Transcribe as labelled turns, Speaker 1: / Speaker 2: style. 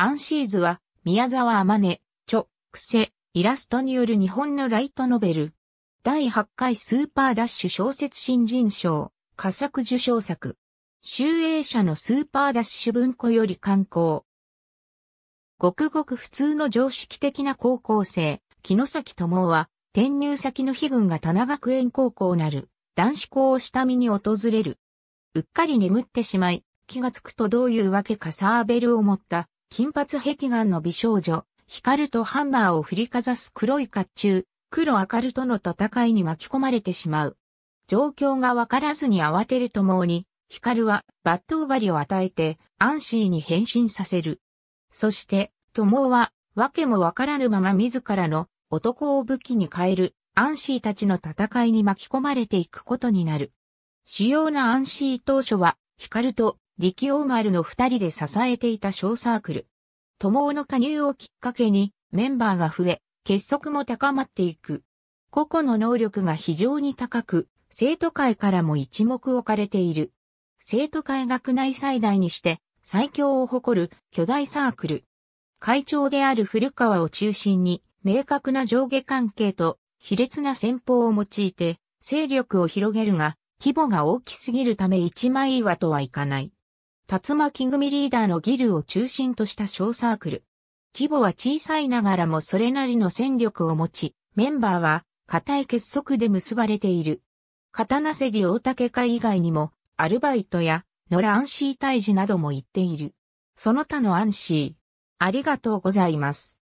Speaker 1: アンシーズは、宮沢天音、著、癖、イラストによる日本のライトノベル。第8回スーパーダッシュ小説新人賞、佳作受賞作。集英社のスーパーダッシュ文庫より刊行。ごくごく普通の常識的な高校生、木崎智夫は、転入先の悲軍が棚学園高校なる、男子校を下見に訪れる。うっかり眠ってしまい、気がつくとどういうわけかサーベルを持った金髪壁眼の美少女、光とハンマーを振りかざす黒い甲冑、黒明るとの戦いに巻き込まれてしまう。状況がわからずに慌てるともに、光は抜刀針を与えて、アンシーに変身させる。そして、ともは、わけもわからぬまま自らの男を武器に変える、アンシーたちの戦いに巻き込まれていくことになる。主要なアンシー当初は、光と力王丸の二人で支えていた小サークル。友尾の加入をきっかけにメンバーが増え、結束も高まっていく。個々の能力が非常に高く、生徒会からも一目置かれている。生徒会学内最大にして最強を誇る巨大サークル。会長である古川を中心に明確な上下関係と卑劣な戦法を用いて勢力を広げるが規模が大きすぎるため一枚岩とはいかない。竜巻組リーダーのギルを中心とした小サークル。規模は小さいながらもそれなりの戦力を持ち、メンバーは固い結束で結ばれている。刀オオ大竹会以外にも、アルバイトや、野良アンシー退治なども言っている。その他のアンシー。ありがとうございます。